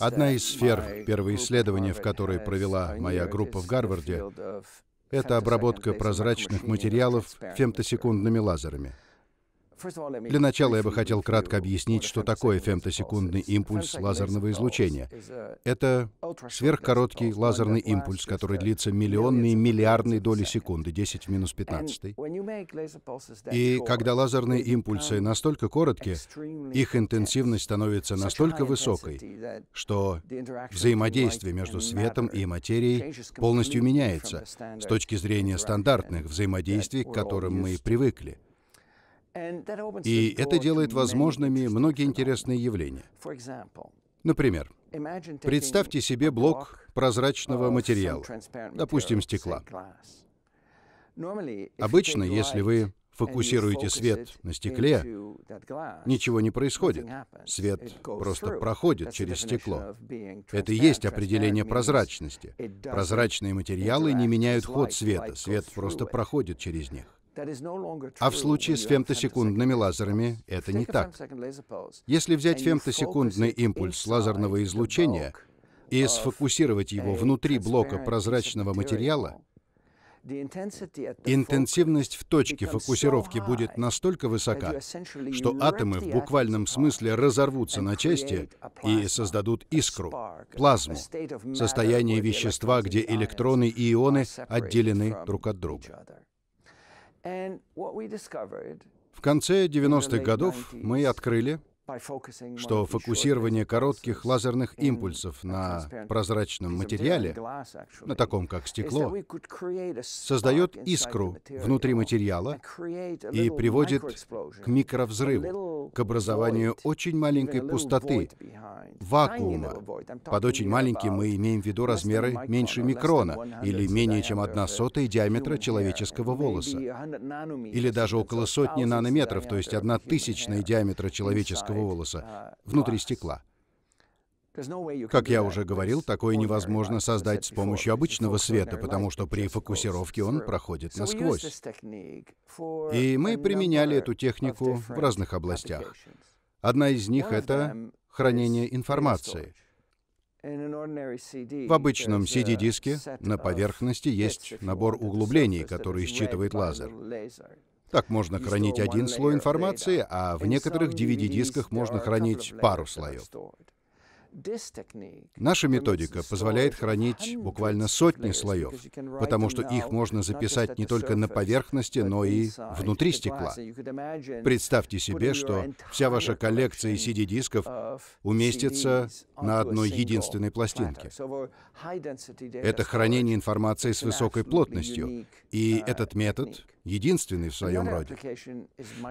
Одна из сфер исследования, в которой провела uh, моя группа в Гарварде, это обработка прозрачных материалов фемтосекундными лазерами. Для начала я бы хотел кратко объяснить, что такое фемтосекундный импульс лазерного излучения. Это сверхкороткий лазерный импульс, который длится миллионные, миллиардные доли секунды, 10 в минус 15. И когда лазерные импульсы настолько короткие, их интенсивность становится настолько высокой, что взаимодействие между светом и материей полностью меняется с точки зрения стандартных взаимодействий, к которым мы привыкли. И это делает возможными многие интересные явления. Например, представьте себе блок прозрачного материала, допустим, стекла. Обычно, если вы фокусируете свет на стекле, ничего не происходит. Свет просто проходит через стекло. Это и есть определение прозрачности. Прозрачные материалы не меняют ход света, свет просто проходит через них. А в случае с фемтосекундными лазерами это не так. Если взять фемтосекундный импульс лазерного излучения и сфокусировать его внутри блока прозрачного материала, Интенсивность в точке фокусировки будет настолько высока, что атомы в буквальном смысле разорвутся на части и создадут искру, плазму, состояние вещества, где электроны и ионы отделены друг от друга. В конце 90-х годов мы открыли что фокусирование коротких лазерных импульсов на прозрачном материале, на таком как стекло, создает искру внутри материала и приводит к микровзрыву, к образованию очень маленькой пустоты, вакуума. Под очень маленьким мы имеем в виду размеры меньше микрона или менее чем одна сотая диаметра человеческого волоса, или даже около сотни нанометров, то есть одна тысячная диаметра человеческого моего волоса uh, внутри стекла. Как я уже говорил, такое невозможно создать с помощью обычного света, потому что при фокусировке он проходит насквозь. И мы применяли эту технику в разных областях. Одна из них — это хранение информации. В обычном CD-диске на поверхности есть набор углублений, который считывает лазер. Так можно хранить один слой информации, а в некоторых DVD-дисках можно хранить пару слоев. Наша методика позволяет хранить буквально сотни слоев, потому что их можно записать не только на поверхности, но и внутри стекла. Представьте себе, что вся ваша коллекция CD-дисков уместится на одной единственной пластинке. Это хранение информации с высокой плотностью, и этот метод единственный в своем роде.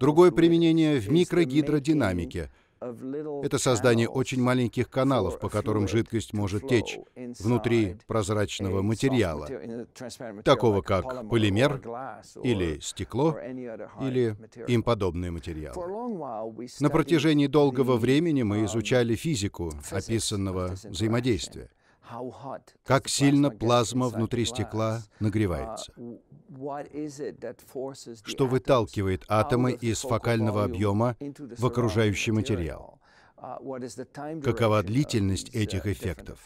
Другое применение в микрогидродинамике — это создание очень маленьких каналов, по которым жидкость может течь внутри прозрачного материала, такого как полимер или стекло или им подобные материалы. На протяжении долгого времени мы изучали физику описанного взаимодействия. Как сильно плазма внутри стекла uh, нагревается? Что выталкивает атомы из фокального объема в окружающий материал? Uh, Какова длительность uh, этих эффектов?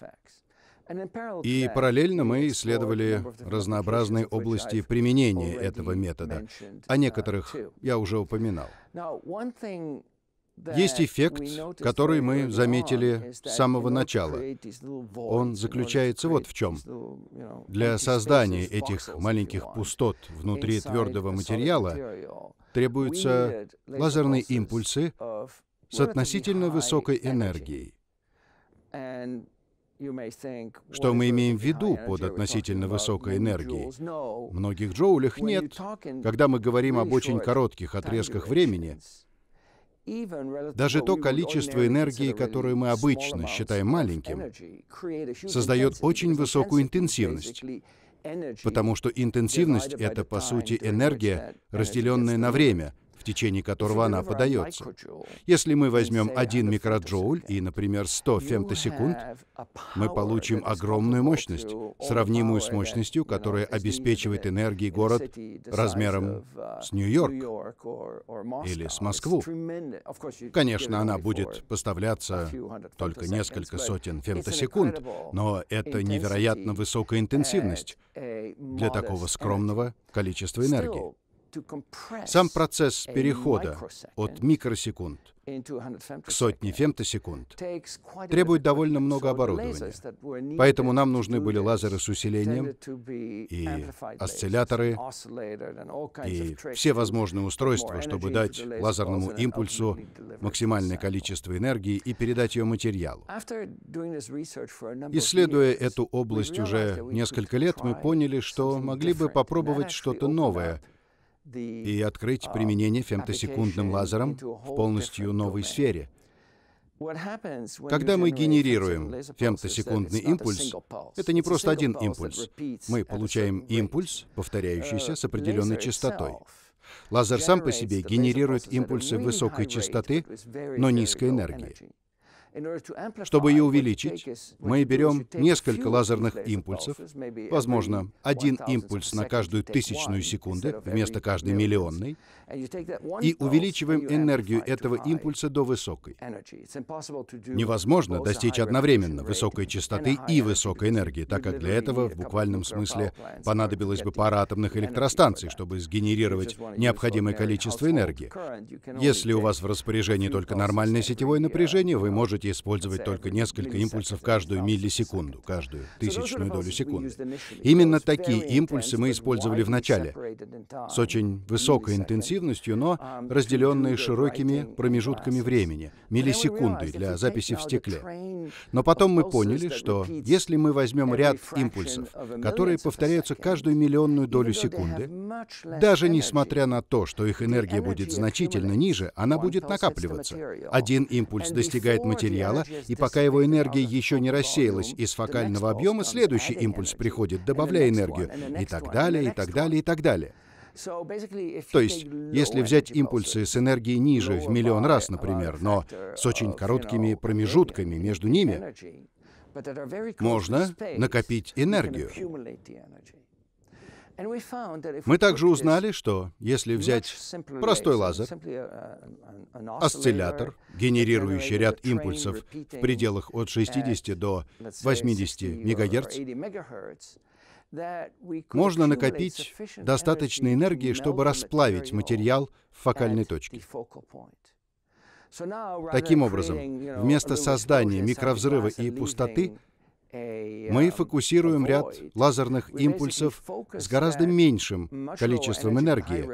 И параллельно мы исследовали разнообразные области применения этого метода. О некоторых я уже упоминал. Есть эффект, который мы заметили с самого начала. Он заключается вот в чем. Для создания этих маленьких пустот внутри твердого материала требуются лазерные импульсы с относительно высокой энергией. Что мы имеем в виду под относительно высокой энергией? Многих джоулях нет. Когда мы говорим об очень коротких отрезках времени, даже то количество энергии, которое мы обычно считаем маленьким, создает очень высокую интенсивность, потому что интенсивность — это, по сути, энергия, разделенная на время — течение которого она подается. Если мы возьмем один микроджоуль и, например, 100 фемтосекунд, мы получим огромную мощность, сравнимую с мощностью, которая обеспечивает энергией город размером с Нью-Йорк или с Москву. Конечно, она будет поставляться только несколько сотен фемтосекунд, но это невероятно высокая интенсивность для такого скромного количества энергии. Сам процесс перехода от микросекунд к сотне фемтосекунд требует довольно много оборудования. Поэтому нам нужны были лазеры с усилением и осцилляторы и все возможные устройства, чтобы дать лазерному импульсу максимальное количество энергии и передать ее материалу. Исследуя эту область уже несколько лет, мы поняли, что могли бы попробовать что-то новое — и открыть uh, применение фемтосекундным лазером в полностью новой сфере. Когда мы генерируем фемтосекундный импульс, это не просто один импульс. Мы получаем импульс, повторяющийся uh, с определенной частотой. Лазер сам по себе генерирует импульсы высокой частоты, но низкой энергии. Чтобы ее увеличить, мы берем несколько лазерных импульсов, возможно, один импульс на каждую тысячную секунды вместо каждой миллионной, и увеличиваем энергию этого импульса до высокой. Невозможно достичь одновременно высокой частоты и высокой энергии, так как для этого в буквальном смысле понадобилось бы пара атомных электростанций, чтобы сгенерировать необходимое количество энергии. Если у вас в распоряжении только нормальное сетевое напряжение, вы можете можете использовать только несколько импульсов каждую миллисекунду, каждую тысячную долю секунды. Именно такие импульсы мы использовали в начале, с очень высокой интенсивностью, но um, разделенные широкими промежутками времени, миллисекунды для записи в стекле. Но потом мы поняли, что если мы возьмем ряд импульсов, которые повторяются каждую миллионную долю секунды, даже несмотря на то, что их энергия будет значительно ниже, она будет накапливаться. Один импульс достигает материала, материала, и пока его энергия еще не рассеялась из фокального объема, следующий импульс приходит, добавляя энергию, и так далее, и так далее, и так далее. То есть, если взять импульсы с энергией ниже в миллион раз, например, но с очень короткими промежутками между ними, можно накопить энергию. Мы также узнали, что если взять простой лазер, uh, осциллятор, генерирующий ряд импульсов в пределах от 60 до 80 МГц, можно накопить достаточной энергии, чтобы расплавить материал в фокальной точке. Таким образом, вместо создания микровзрыва и пустоты, мы эм, фокусируем ряд лазерных импульсов с гораздо меньшим количеством энергии,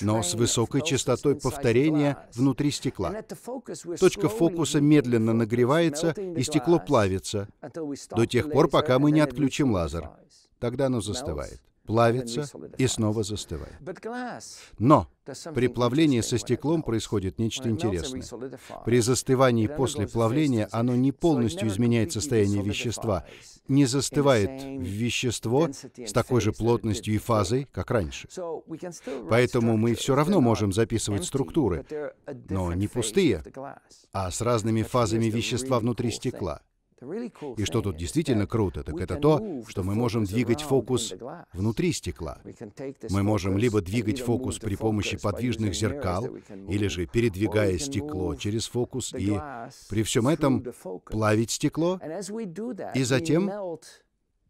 но с высокой частотой повторения внутри стекла. Точка фокуса медленно нагревается, и стекло плавится до тех пор, пока мы не отключим лазер. Тогда оно застывает плавится и снова застывает. Но при плавлении со стеклом происходит нечто интересное. При застывании после плавления оно не полностью изменяет состояние вещества, не застывает в вещество с такой же плотностью и фазой, как раньше. Поэтому мы все равно можем записывать структуры, но не пустые, а с разными фазами вещества внутри стекла. И что тут действительно круто, так это то, что мы можем двигать фокус внутри стекла. Мы можем либо двигать фокус при помощи подвижных зеркал, или же передвигая стекло через фокус и при всем этом плавить стекло, и затем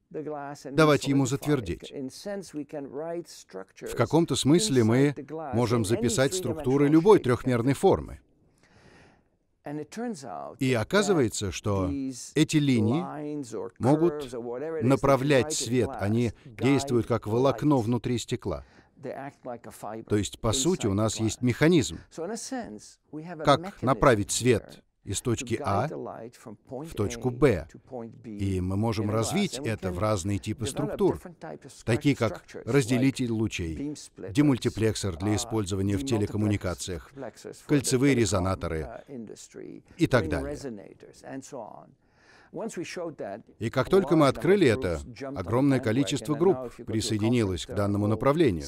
давать ему затвердеть. В каком-то смысле мы можем записать структуры любой трехмерной формы. И оказывается, что эти линии могут направлять свет, они действуют как волокно внутри стекла. То есть, по сути, у нас есть механизм, как направить свет из точки А в точку Б. И мы можем развить это в разные типы структур, такие как uh, разделитель лучей, демультиплексор для uh, использования в телекоммуникациях, кольцевые резонаторы uh, и так далее. И как только мы открыли это, огромное количество групп присоединилось к данному направлению.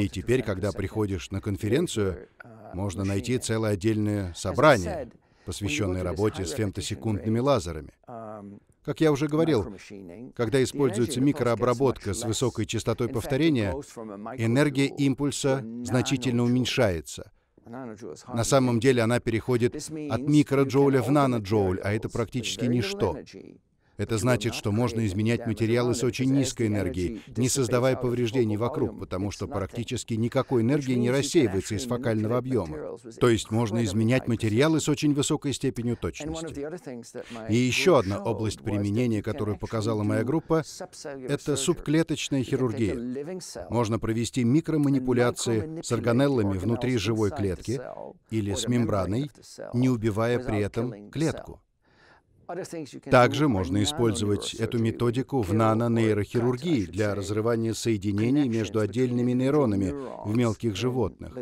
И теперь, когда приходишь на конференцию, можно найти целое отдельное собрание, посвященной работе с фемтосекундными лазерами. Um, как я уже говорил, когда используется микрообработка с высокой частотой повторения, энергия импульса значительно уменьшается. На самом деле она переходит от микроджоуля в наноджоуль, а это практически ничто. Это значит, что можно изменять материалы с очень низкой энергией, не создавая повреждений вокруг, потому что практически никакой энергии не рассеивается из фокального объема. То есть можно изменять материалы с очень высокой степенью точности. И еще одна область применения, которую показала моя группа, это субклеточная хирургия. Можно провести микроманипуляции с органеллами внутри живой клетки или с мембраной, не убивая при этом клетку. Также можно использовать эту методику в нанонейрохирургии для разрывания соединений между отдельными нейронами в мелких животных.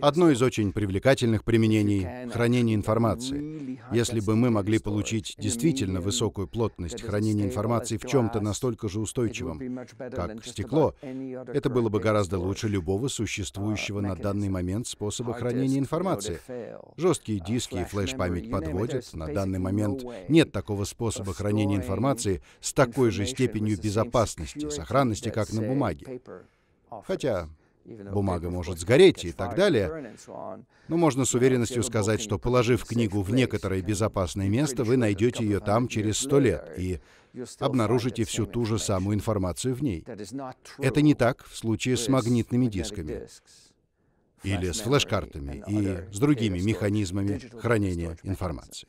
Одно из очень привлекательных применений — хранение информации. Если бы мы могли получить действительно высокую плотность хранения информации в чем-то настолько же устойчивом, как стекло, это было бы гораздо лучше любого uh, существующего на данный момент способа хранения информации. Жесткие uh, диски и флеш-память подводят. На данный момент нет такого способа хранения информации с такой же степенью безопасности, сохранности, как на бумаге. Хотя бумага может сгореть и так далее. Но можно с уверенностью сказать, что положив книгу в некоторое безопасное место, вы найдете ее там через сто лет и обнаружите всю ту же самую информацию в ней. Это не так в случае с магнитными дисками или с флеш-картами и с другими механизмами хранения информации.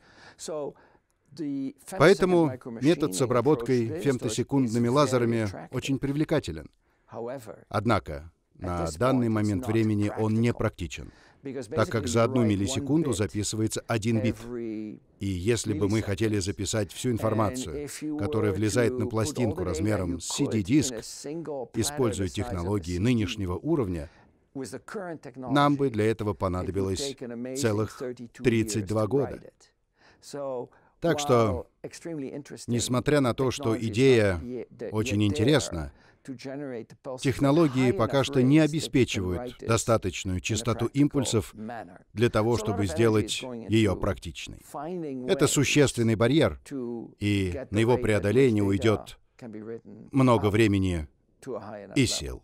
Поэтому метод с обработкой фемтосекундными лазерами очень привлекателен. Однако, на данный момент времени он не практичен, так как за одну миллисекунду записывается один бит. И если бы мы хотели записать всю информацию, которая влезает на пластинку размером с CD-диск, используя технологии нынешнего уровня, нам бы для этого понадобилось целых 32 года. Так что, несмотря на то, что идея очень интересна, Технологии пока что не обеспечивают достаточную частоту импульсов для того, чтобы сделать ее практичной. Это существенный барьер, и на его преодоление уйдет много времени и сил.